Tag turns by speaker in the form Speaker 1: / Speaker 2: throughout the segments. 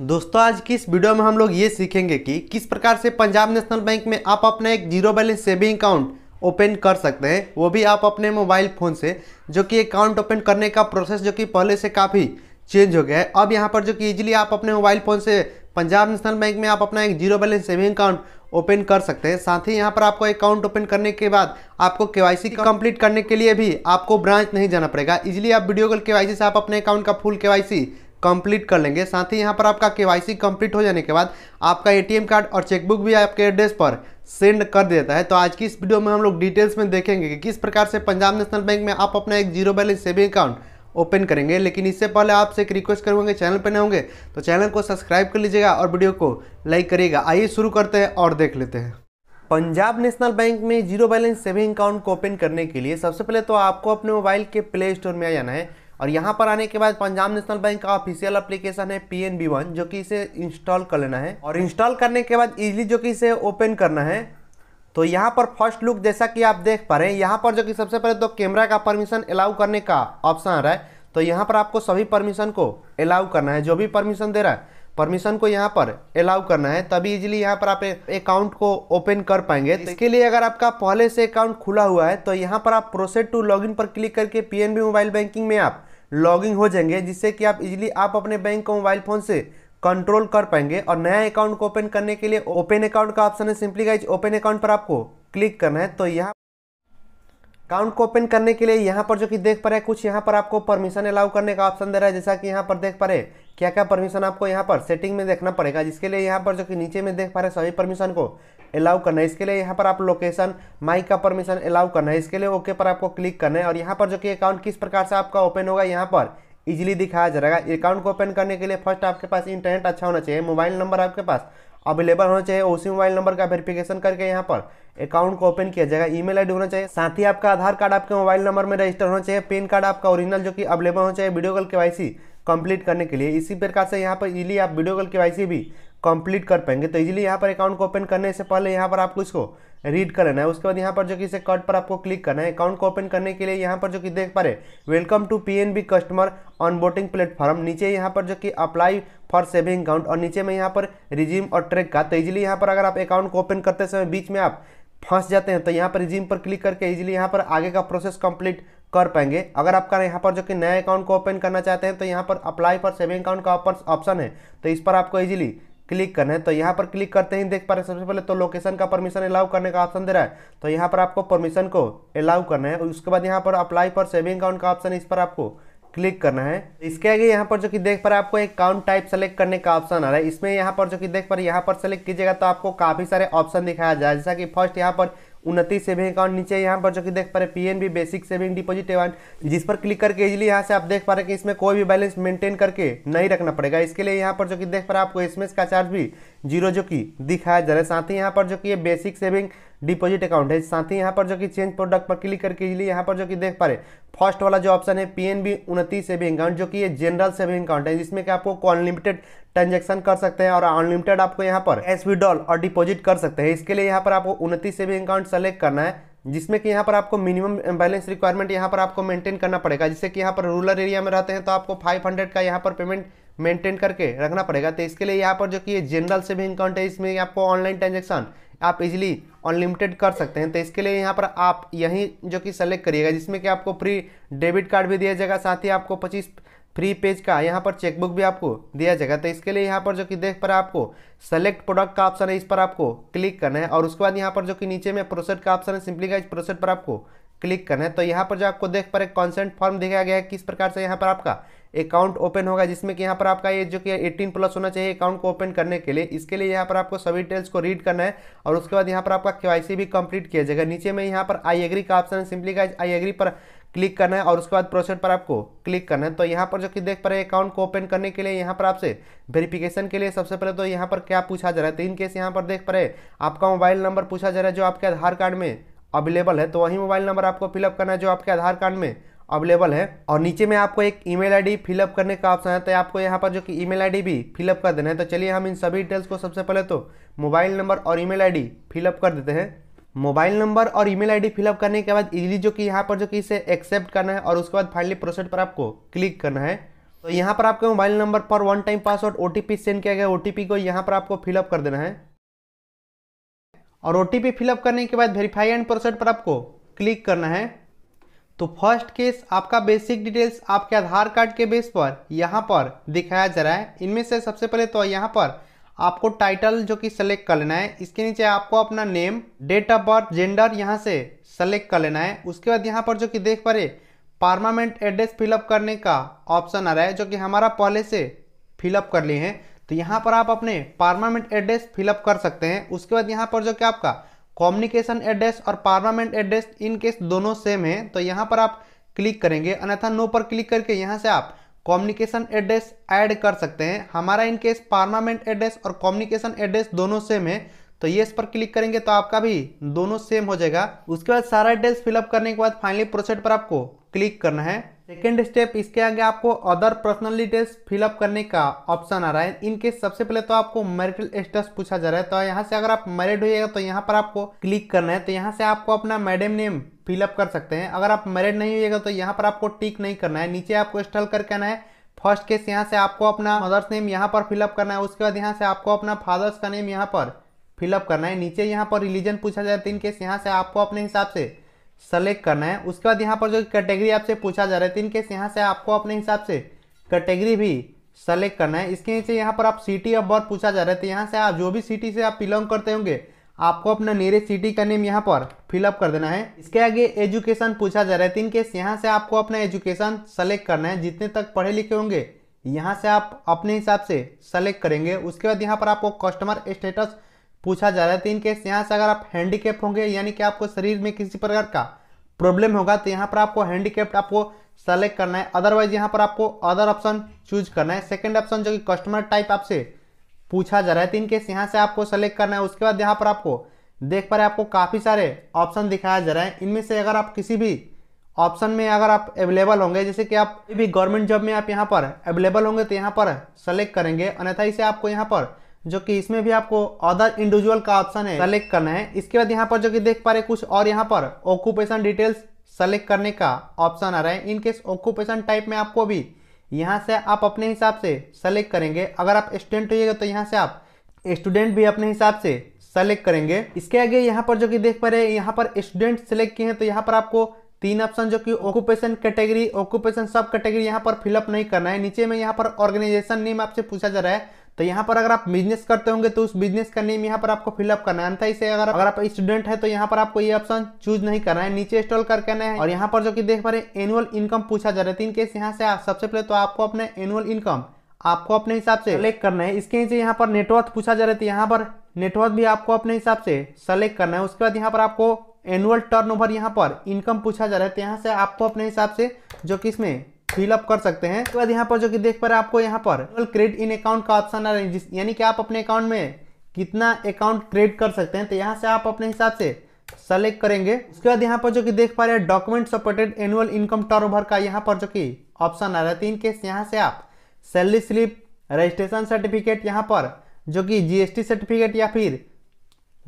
Speaker 1: दोस्तों आज की इस वीडियो में हम लोग ये सीखेंगे कि किस प्रकार से पंजाब नेशनल बैंक में आप अपना एक zero balance saving account open कर सकते हैं वो भी आप अपने मोबाइल फ़ोन से जो कि अकाउंट ओपन करने का प्रोसेस जो कि पहले से काफ़ी चेंज हो गया है अब यहाँ पर जो कि ईजिली आप अपने मोबाइल फ़ोन से पंजाब नेशनल बैंक में आप अपना एक zero balance saving account open कर सकते हैं साथ ही यहाँ पर आपको अकाउंट ओपन करने के बाद आपको केवाईसी कंप्लीट करने के लिए भी आपको ब्रांच नहीं जाना पड़ेगा इजिली आप वीडियो कॉल केवाईसी से आप अपने अकाउंट का फुल केवाईसी कंप्लीट कर लेंगे साथ ही यहाँ पर आपका केवाईसी कंप्लीट हो जाने के बाद आपका एटीएम कार्ड और चेकबुक भी आपके एड्रेस पर सेंड कर देता है तो आज की इस वीडियो में हम लोग डिटेल्स में देखेंगे कि किस प्रकार से पंजाब नेशनल बैंक में आप अपना एक zero balance saving account open करेंगे लेकिन इससे पहले आपसे एक रिक्वेस्ट करूँगा चैनल पर नहीं होंगे तो चैनल को सब्सक्राइब कर लीजिएगा और वीडियो को लाइक करिएगा आइए शुरू करते हैं और देख लेते हैं पंजाब नेशनल बैंक में जीरो बैलेंस सेविंग अकाउंट को ओपन करने के लिए सबसे पहले तो आपको अपने मोबाइल के प्ले स्टोर में आ जाना है और यहाँ पर आने के बाद पंजाब नेशनल बैंक का ऑफिशियल एप्लीकेशन है पी एन बी वन जो कि इसे इंस्टॉल कर लेना है और इंस्टॉल करने के बाद इजीली जो कि इसे ओपन करना है तो यहाँ पर फर्स्ट लुक जैसा कि आप देख पा रहे हैं यहाँ पर जो कि सबसे पहले तो कैमरा का परमिशन अलाउ करने का ऑप्शन आ रहा है तो यहाँ पर आपको सभी परमिशन को अलाउ करना है जो भी परमिशन दे रहा है परमिशन को यहाँ पर अलाउ करना है तभी इजीली यहाँ पर आप अकाउंट को ओपन कर पाएंगे तो इसके लिए अगर आपका पहले से अकाउंट खुला हुआ है तो यहाँ पर आप प्रोसेस टू लॉगिन पर क्लिक करके पीएनबी मोबाइल बैंकिंग में आप लॉगिंग हो जाएंगे जिससे कि आप इजीली आप अपने बैंक को मोबाइल फ़ोन से कंट्रोल कर पाएंगे और नया अकाउंट को ओपन करने के लिए ओपन अकाउंट का ऑप्शन है सिंपली गाइज ओपन अकाउंट पर आपको क्लिक करना है तो यहाँ अकाउंट को ओपन करने के लिए यहाँ पर जो कि देख पा रहे हैं कुछ यहाँ पर आपको परमिशन अलाउ करने का ऑप्शन दे रहा है जैसा कि यहाँ पर देख पा रहे हैं क्या क्या परमिशन आपको यहाँ पर सेटिंग में देखना पड़ेगा जिसके लिए यहाँ पर जो कि नीचे में देख पा रहे सभी परमिशन को अलाउ करना है इसके लिए यहाँ पर आप लोकेशन माइक का परमिशन अलाउ करना है इसके लिए ओके पर आपको क्लिक करना है और यहाँ पर जो कि अकाउंट किस प्रकार से आपका ओपन होगा यहाँ पर इजीली दिखाया जाएगा अकाउंट को ओपन करने के लिए फर्स्ट आपके पास इंटरनेट अच्छा होना चाहिए मोबाइल नंबर आपके पास अवेलेबल होना चाहिए उसी मोबाइल नंबर का वेरिफिकेशन करके यहाँ पर अकाउंट को ओपन किया जाएगा ईमेल आईडी होना चाहिए साथ ही आपका आधार कार्ड आपके मोबाइल नंबर में रजिस्टर होना चाहिए पेन कार्ड आपका ओरिजिनल जो कि अवेलेबल होना चाहिए वीडियो कॉल केवाईसी कंप्लीट करने के लिए इसी प्रकार से यहाँ पर इजिली आप वीडियो कॉल केवाईसी भी कंप्लीट कर पाएंगे तो इजिली यहाँ पर अकाउंट को ओपन करने से पहले यहाँ पर आपको इसको रीड कर लेना है उसके बाद यहाँ पर जो कि इसे कट पर आपको क्लिक करना है अकाउंट को ओपन करने के लिए यहाँ पर जो कि देख पा रहे welcome to PNB customer onboarding platform नीचे यहाँ पर जो कि अप्लाई फॉर सेविंग अकाउंट और नीचे में यहाँ पर रिज्यूम और ट्रैक का तो इजिली यहाँ पर अगर आप अकाउंट को ओपन करते समय बीच में आप फंस जाते हैं तो यहाँ पर रिज्यूम पर क्लिक करके इजीली यहाँ पर आगे का प्रोसेस कंप्लीट कर पाएंगे अगर आपका यहाँ पर जो कि नए अकाउंट को ओपन करना चाहते हैं तो यहाँ पर अप्लाई फॉर सेविंग अकाउंट का ऑप्शन है तो इस पर आपको इजीली क्लिक करना है तो यहाँ पर क्लिक करते ही देख पा रहे हैं सबसे पहले तो लोकेशन का परमिशन अलाउ करने का ऑप्शन दे रहा है तो यहाँ पर आपको परमिशन को अलाउ करना है उसके बाद यहाँ पर अप्लाई फॉर सेविंग अकाउंट का ऑप्शन इस पर आपको क्लिक करना है इसके आगे यहाँ पर जो कि देख पा आपको एक काउंट टाइप सेलेक्ट करने का ऑप्शन आ रहा है इसमें यहाँ पर जो कि देख पा यहाँ पर सेलेक्ट कीजिएगा तो आपको काफ़ी सारे ऑप्शन दिखाया जाए जैसा कि फर्स्ट यहाँ पर उनतीस सेविंग अकाउंट नीचे यहाँ पर जो कि देख पा रहे B basic saving deposit account जिस पर क्लिक करके इजिली यहाँ से आप देख पा रहे कि इसमें कोई भी बैलेंस मेंटेन करके नहीं रखना पड़ेगा इसके लिए यहाँ पर जो कि देख पा रहे आपको एसएमएस का चार्ज भी जीरो जो कि दिखाया जा रहा है साथ ही यहाँ पर जो कि ये बेसिक सेविंग डिपोजिट अकाउंट है साथ ही यहाँ पर जो कि चेंज प्रोडक्ट पर क्लिक करके इजिली यहाँ पर जो कि देख पा रहे फर्स्ट वाला जो ऑप्शन है पी एन बी उनतीस सेविंग अकाउंट जो कि ये जनरल सेविंग अकाउंट है जिसमें कि आपको अनलिमिटेड ट्रांजेक्शन कर सकते हैं और अनलिमिटेड आपको यहाँ पर कैश डॉल और डिपोजिट कर सकते हैं इसके लिए यहाँ पर आपको उनतीस सेविंग अकाउंट सेलेक्ट करना है जिसमें कि यहाँ पर आपको मिनिमम बैलेंस रिक्वायरमेंट यहाँ पर आपको मेंटेन करना पड़ेगा जिससे कि यहाँ पर रूरल एरिया में रहते हैं तो आपको 500 का यहाँ पर पेमेंट मेंटेन करके रखना पड़ेगा तो इसके लिए यहाँ पर जो कि ये जनरल सेविंग अकाउंट है इसमें आपको ऑनलाइन ट्रांजेक्शन आप इजीली अनलिमिटेड कर सकते हैं तो इसके लिए यहाँ पर आप यहीं जो कि सेलेक्ट करिएगा जिसमें कि आपको फ्री डेबिट कार्ड भी दिया जाएगा साथ ही आपको पच्चीस फ्री पेज का यहाँ पर चेकबुक भी आपको दिया जाएगा तो इसके लिए यहाँ पर जो कि देख पर आपको सेलेक्ट प्रोडक्ट का ऑप्शन है इस पर आपको क्लिक करना है और उसके बाद यहाँ पर जो कि नीचे में प्रोसेट का ऑप्शन है सिंपली का इस प्रोसेट पर आपको क्लिक करना है तो यहाँ पर जो आपको देख पर एक कॉन्सेंट फॉर्म दिखाया गया है किस प्रकार से यहाँ पर आपका अकाउंट ओपन होगा जिसमें कि यहाँ पर आपका ये जो कि एटीन प्लस होना चाहिए अकाउंट को ओपन करने के लिए इसके लिए यहाँ पर आपको सभी डिटेल्स को रीड करना है और उसके बाद यहाँ पर आपका के भी कंप्लीट किया जाएगा नीचे में यहाँ पर आई एग्री का ऑप्शन है सिंपली का आई एग्री पर क्लिक करना है और उसके बाद प्रोसेस पर आपको क्लिक करना है तो यहाँ पर जो कि देख पा रहे अकाउंट को ओपन करने के लिए यहाँ पर आपसे वेरिफिकेशन के लिए सबसे पहले तो यहाँ पर क्या पूछा जा रहा है तो इनकेस यहाँ पर देख पा रहे आपका मोबाइल नंबर पूछा जा रहा है जो आपके आधार कार्ड में अवेलेबल है तो वही मोबाइल नंबर आपको फिलअप करना है जो आपके आधार कार्ड में अवेलेबल है और नीचे में आपको एक ईमेल आईडी फिलअप करने का ऑप्शन है तो आपको यहाँ पर जो कि ईमेल आईडी भी फिलअप कर देना है तो चलिए हम इन सभी डिटेल्स को सबसे पहले तो मोबाइल नंबर और ईमेल आईडी फिलअप कर देते हैं मोबाइल नंबर और ईमेल आईडी फिलअप करने के बाद इजीली जो कि यहाँ पर जो कि इसे एक्सेप्ट करना है और उसके बाद फाइनली प्रोसेस पर आपको क्लिक करना है तो यहाँ पर आपके मोबाइल नंबर पर one time password O send किया गया ओ को यहाँ पर आपको फिलअप कर देना है और ओ फिलअप करने के बाद वेरीफाई एंड प्रोसेस पर आपको क्लिक करना है तो फर्स्ट केस आपका बेसिक डिटेल्स आपके आधार कार्ड के बेस पर यहाँ पर दिखाया जा रहा है इनमें से सबसे पहले तो यहाँ पर आपको टाइटल जो कि सेलेक्ट कर लेना है इसके नीचे आपको अपना name date of birth gender यहाँ से सेलेक्ट कर लेना है उसके बाद यहाँ पर जो कि देख पा रहे परमानेंट एड्रेस फिलअप करने का ऑप्शन आ रहा है जो कि हमारा पहले से फिलअप कर लिए हैं तो यहाँ पर आप अपने परमानेंट एड्रेस फिलअप कर सकते हैं उसके बाद यहाँ पर जो कि आपका कॉम्युनिकेशन एड्रेस और परमानेंट एड्रेस इनकेस दोनों सेम है तो यहाँ पर आप क्लिक करेंगे अन्यथा नो पर क्लिक करके यहाँ से आप कॉम्युनिकेशन एड्रेस ऐड कर सकते हैं हमारा इनकेस परमानेंट एड्रेस और कॉम्युनिकेशन एड्रेस दोनों सेम है तो ये इस पर क्लिक करेंगे तो आपका भी दोनों सेम हो जाएगा उसके बाद सारा एड्रेस फिलअप करने के बाद फाइनली प्रोसेड पर आपको क्लिक करना है सेकेंड स्टेप इसके आगे आपको अदर पर्सनल डिटेल्स फिलअप करने का ऑप्शन आ रहा है इनके सबसे पहले तो आपको मैरिटल स्टेटस पूछा जा रहा है तो यहाँ से अगर आप मैरिड होइएगा तो यहाँ पर आपको क्लिक करना है तो यहाँ से आपको अपना मैडम नेम फिलअप कर सकते हैं अगर आप मैरिड नहीं होइएगा तो यहाँ पर आपको टिक नहीं करना है नीचे आपको स्टॉल करके आना है फर्स्ट केस यहाँ से आपको अपना मदर्स नेम यहाँ पर फिलअप करना है उसके बाद यहाँ से आपको अपना फादर्स का नेम यहाँ पर फिलअप करना है नीचे यहाँ पर रिलीजन पूछा जाए तीन इनकेस यहाँ से आपको अपने हिसाब से सेलेक्ट करना है उसके बाद यहाँ पर जो कैटेगरी आपसे पूछा जा रहा है तीन तो केस यहाँ से आपको अपने हिसाब से कैटेगरी भी सेलेक्ट करना है इसके नीचे यहाँ पर आप सिटी ऑफ बर्थ पूछा जा रहा है तो यहाँ से आप जो भी सिटी से आप बिलोंग करते होंगे आपको अपना नीरे सिटी का नेम यहाँ पर फिलअप कर देना है इसके आगे एजुकेशन पूछा जा रहा है तीन तो केस यहाँ से आपको अपना एजुकेशन सेलेक्ट करना है जितने तक पढ़े लिखे होंगे यहाँ से आप अपने हिसाब से सेलेक्ट करेंगे उसके बाद यहाँ पर आपको कस्टमर स्टेटस पूछा जा रहा है तो इन केस यहाँ से अगर आप हैंडीकेप होंगे यानी कि आपको शरीर में किसी प्रकार का प्रॉब्लम होगा तो यहाँ पर आपको हैंडीकेप्ट आपको सेलेक्ट करना है अदरवाइज यहाँ पर आपको अदर ऑप्शन चूज करना है सेकेंड ऑप्शन जो कि कस्टमर टाइप आपसे पूछा जा रहा है तो केस यहाँ से आपको सेलेक्ट करना है उसके बाद यहाँ पर आपको देख पा रहे आपको काफ़ी सारे ऑप्शन दिखाया जा रहा है इनमें से अगर आप किसी भी ऑप्शन में अगर आप अवेलेबल होंगे जैसे कि आप भी गवर्नमेंट जॉब में आप यहाँ पर अवेलेबल होंगे तो यहाँ पर सेलेक्ट करेंगे अन्यथा इसे आपको यहाँ पर जो कि इसमें भी आपको अदर इंडिविजुअल का ऑप्शन है सेलेक्ट करना है इसके बाद यहाँ पर जो कि देख पा रहे कुछ और यहाँ पर ऑक्यूपेशन डिटेल्स सेलेक्ट करने का ऑप्शन आ रहा है इनकेस ऑक्यूपेशन टाइप में आपको भी यहाँ से आप अपने हिसाब से सेलेक्ट करेंगे अगर आप स्टूडेंट होइएगा तो यहाँ से आप स्टूडेंट भी अपने हिसाब से सेलेक्ट करेंगे इसके आगे यहाँ पर जो कि देख पा रहे हैं यहाँ पर स्टूडेंट सेलेक्ट किए हैं तो यहाँ पर आपको तीन ऑप्शन जो कि occupation category occupation sub category यहाँ पर फिलअप नहीं करना है नीचे में यहाँ पर ऑर्गेनाइजेशन नेम आपसे पूछा जा रहा है तो यहाँ पर अगर आप बिजनेस करते होंगे तो उस बिजनेस का नेम यहाँ पर आपको फिलअप करना है इसे अगर अगर आप स्टूडेंट है तो यहाँ पर आपको ये ऑप्शन चूज नहीं करना है नीचे इंस्टॉल करके ना है और यहाँ पर जो कि देख पा रहे एनुअल इनकम पूछा जा रहा है तीन केस यहाँ से सबसे पहले तो आपको अपने एनुअल इनकम आपको अपने हिसाब से सेलेक्ट करना है इसके नीचे यहाँ पर नेटवर्थ पूछा जा रहा है तो यहाँ पर नेटवर्थ भी आपको अपने हिसाब से सेलेक्ट करना है उसके बाद यहाँ पर आपको एनुअल टर्नओवर यहाँ पर इनकम पूछा जा रहा है तो यहाँ से आपको अपने हिसाब से जो कि इसमें फिलअप कर सकते हैं उसके बाद यहाँ पर जो कि देख पा रहे आपको यहाँ पर क्रेडिट इन अकाउंट का ऑप्शन आ रहा है यानी कि आप अपने अकाउंट में कितना अकाउंट क्रेडिट कर सकते हैं तो यहाँ से आप अपने हिसाब से सेलेक्ट करेंगे उसके बाद यहाँ पर जो कि देख पा रहे हैं document supported annual income turnover का यहाँ पर जो कि ऑप्शन आ रहा है तो इनकेस यहाँ से आप सैलरी स्लिप रजिस्ट्रेशन सर्टिफिकेट यहाँ पर जो कि जीएसटी सर्टिफिकेट या फिर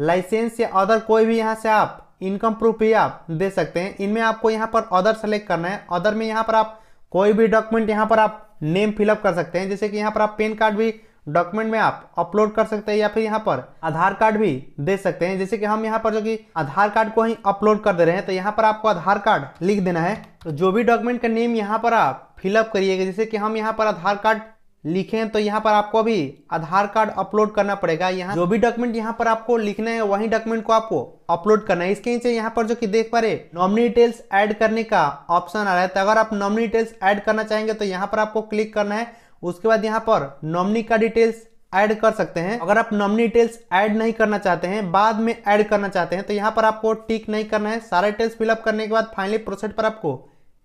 Speaker 1: लाइसेंस या अदर कोई भी यहाँ से आप इनकम प्रूफ भी आप दे सकते हैं इनमें आपको यहाँ पर अदर सेलेक्ट करना है अदर में यहाँ पर आप कोई भी डॉक्यूमेंट यहाँ पर आप नेम फिलअप कर सकते हैं जैसे कि यहाँ पर आप पेन कार्ड भी डॉक्यूमेंट में आप अपलोड कर सकते हैं या फिर यहाँ पर आधार कार्ड भी दे सकते हैं जैसे कि हम यहाँ पर जो कि आधार कार्ड को ही अपलोड कर दे रहे हैं तो यहाँ पर आपको आधार कार्ड लिख देना है तो जो भी डॉक्यूमेंट का नेम यहाँ पर आप फिलअप करिएगा जैसे कि हम यहाँ पर आधार कार्ड हैं तो यहाँ पर आपको अभी आधार कार्ड अपलोड करना पड़ेगा यहाँ जो भी डॉक्यूमेंट यहाँ पर आपको लिखना है वही डॉक्यूमेंट को आपको अपलोड करना है इसके नीचे यहाँ पर जो कि देख पा रहे नॉमिनी डिटेल्स ऐड करने का ऑप्शन आ रहा है तो अगर आप नॉमिनी डिटेल्स ऐड करना चाहेंगे तो यहाँ पर आपको क्लिक करना है उसके बाद यहाँ पर नॉमिनी का डिटेल्स ऐड कर सकते हैं अगर आप नॉमिनी डिटेल्स ऐड नहीं करना चाहते हैं बाद में ऐड करना चाहते हैं तो यहाँ पर आपको टिक नहीं करना है सारे डिटेल्स फिलअप करने के बाद फाइनली प्रोसेस पर आपको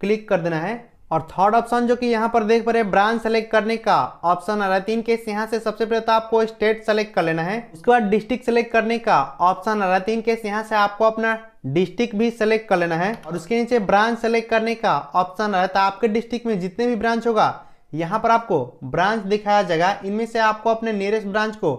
Speaker 1: क्लिक कर देना है और थर्ड ऑप्शन जो कि यहाँ पर देख पा रहे ब्रांच सेलेक्ट करने का ऑप्शन आ रहा है तीन केस यहाँ से सबसे पहले तो आपको स्टेट सेलेक्ट कर लेना है उसके बाद डिस्ट्रिक्ट सेलेक्ट करने का ऑप्शन आ रहा है तीन केस यहाँ से आपको अपना डिस्ट्रिक्ट भी सेलेक्ट कर लेना है और उसके नीचे ब्रांच सेलेक्ट करने का ऑप्शन रहा है तो आपके डिस्ट्रिक्ट में जितने भी ब्रांच होगा यहाँ पर आपको ब्रांच दिखाया जाएगा इनमें से आपको अपने नियरेस्ट ब्रांच को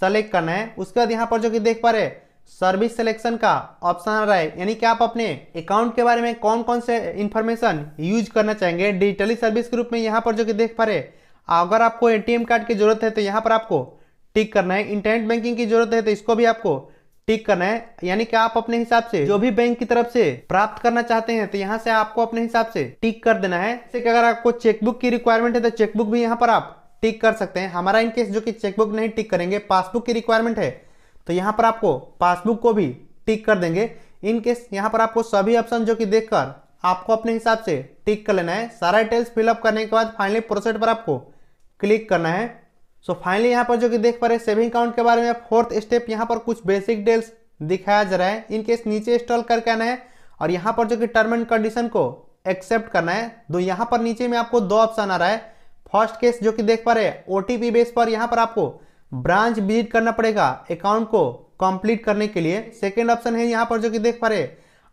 Speaker 1: सेलेक्ट करना है उसके बाद यहाँ पर जो कि देख पा रहे हैं सर्विस सिलेक्शन का ऑप्शन आ रहा है यानी कि आप अपने अकाउंट के बारे में कौन कौन से इन्फॉर्मेशन यूज करना चाहेंगे डिजिटली सर्विस के रूप में यहाँ पर जो कि देख पा रहे अगर आपको एटीएम कार्ड की जरूरत है तो यहाँ पर आपको टिक करना है इंटरनेट बैंकिंग की जरूरत है तो इसको भी आपको टिक करना है यानी कि आप अपने हिसाब से जो भी बैंक की तरफ से प्राप्त करना चाहते हैं तो यहाँ से आपको अपने हिसाब से टिक कर देना है जैसे कि अगर आपको चेकबुक की रिक्वायरमेंट है तो चेकबुक भी यहाँ पर आप टिक कर सकते हैं हमारा इनकेस जो कि चेकबुक नहीं टिक करेंगे पासबुक की रिक्वायरमेंट है तो यहाँ पर आपको पासबुक को भी टिक कर देंगे इनकेस यहाँ पर आपको सभी ऑप्शन जो कि देखकर आपको अपने हिसाब से टिक कर लेना है सारा डिटेल्स फिलअप करने के बाद फाइनली प्रोसेस पर आपको क्लिक करना है सो so, फाइनली यहाँ पर जो कि देख पा रहे सेविंग अकाउंट के बारे में फोर्थ स्टेप यहाँ पर कुछ बेसिक डिटेल्स दिखाया जा रहा है इनकेस नीचे इंस्टॉल करके आना है और यहाँ पर जो कि टर्म एंड कंडीशन को एक्सेप्ट करना है तो यहाँ पर नीचे में आपको दो ऑप्शन आ रहा है फर्स्ट केस जो कि देख पा रहे हैं ओ बेस पर यहाँ पर आपको ब्रांच विजिट करना पड़ेगा अकाउंट को कंप्लीट करने के लिए सेकेंड ऑप्शन है यहाँ पर जो कि देख पा रहे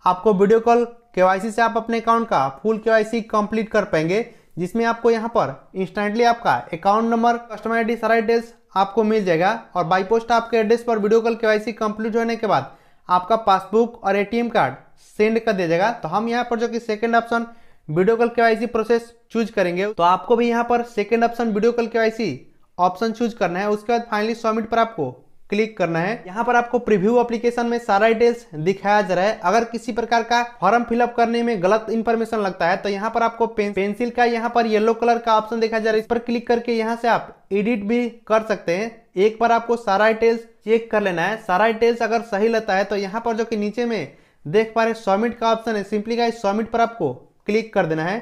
Speaker 1: आपको वीडियो कॉल केवाईसी से आप अपने अकाउंट का फुल केवाईसी कंप्लीट कर पाएंगे जिसमें आपको यहाँ पर इंस्टेंटली आपका अकाउंट नंबर कस्टमर आई सारा डिटेल्स आपको मिल जाएगा और बाई पोस्ट आपके एड्रेस पर वीडियो कॉल के कंप्लीट होने के बाद आपका पासबुक और ए कार्ड सेंड कर दिया जाएगा तो हम यहाँ पर जो कि सेकेंड ऑप्शन वीडियो कॉल के प्रोसेस चूज करेंगे तो आपको भी यहाँ पर सेकेंड ऑप्शन वीडियो कॉल के ऑप्शन चूज करना है उसके बाद फाइनली सबमिट पर आपको क्लिक करना है यहाँ पर आपको प्रीव्यू एप्लीकेशन में सारा डिटेल्स दिखाया जा रहा है अगर किसी प्रकार का फॉर्म फिलअप करने में गलत इन्फॉर्मेशन लगता है तो यहाँ पर आपको पें, पेंसिल का यहाँ पर येलो कलर का ऑप्शन देखा जा रहा है इस पर क्लिक करके यहाँ से आप एडिट भी कर सकते हैं एक बार आपको सारा डिटेल्स चेक कर लेना है सारा डिटेल्स अगर सही लगता है तो यहाँ पर जो कि नीचे में देख पा रहे सबमिट का ऑप्शन है सिंपली का सबमिट पर आपको क्लिक कर देना है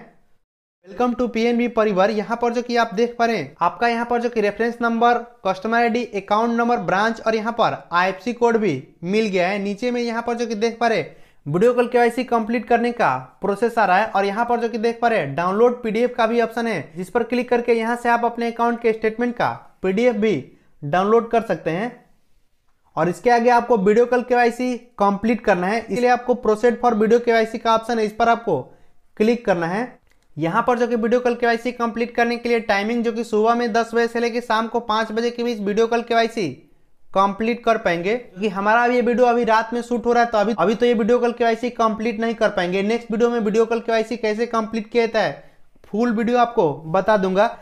Speaker 1: वेलकम टू पीएनबी परिवार यहाँ पर जो कि आप देख पा रहे हैं आपका यहाँ पर जो कि reference number customer ID account number branch और यहाँ पर आईएफसी कोड भी मिल गया है नीचे में यहाँ पर जो कि देख पा रहे वीडियो कॉल केवाईसी कंप्लीट करने का प्रोसेस आ रहा है और यहाँ पर जो कि देख पा रहे डाउनलोड पीडीएफ का भी ऑप्शन है जिस पर क्लिक करके यहाँ से आप अपने अकाउंट के स्टेटमेंट का पीडीएफ भी डाउनलोड कर सकते हैं और इसके आगे आपको वीडियो कॉल केवाईसी कंप्लीट करना है इसलिए आपको प्रोसेड फॉर वीडियो केवाईसी का ऑप्शन है इस पर आपको क्लिक करना है यहाँ पर जो कि वीडियो कॉल के वाई कंप्लीट करने के लिए टाइमिंग जो कि सुबह में दस बजे से लेकर शाम को पाँच बजे के बीच वीडियो कॉल के वाई कंप्लीट कर पाएंगे क्योंकि हमारा ये वीडियो अभी रात में शूट हो रहा है तो अभी अभी तो ये वीडियो कॉल के वाई कंप्लीट नहीं कर पाएंगे नेक्स्ट वीडियो में वीडियो कॉल के वाई कैसे कंप्लीट किया जाता है फुल वीडियो आपको बता दूंगा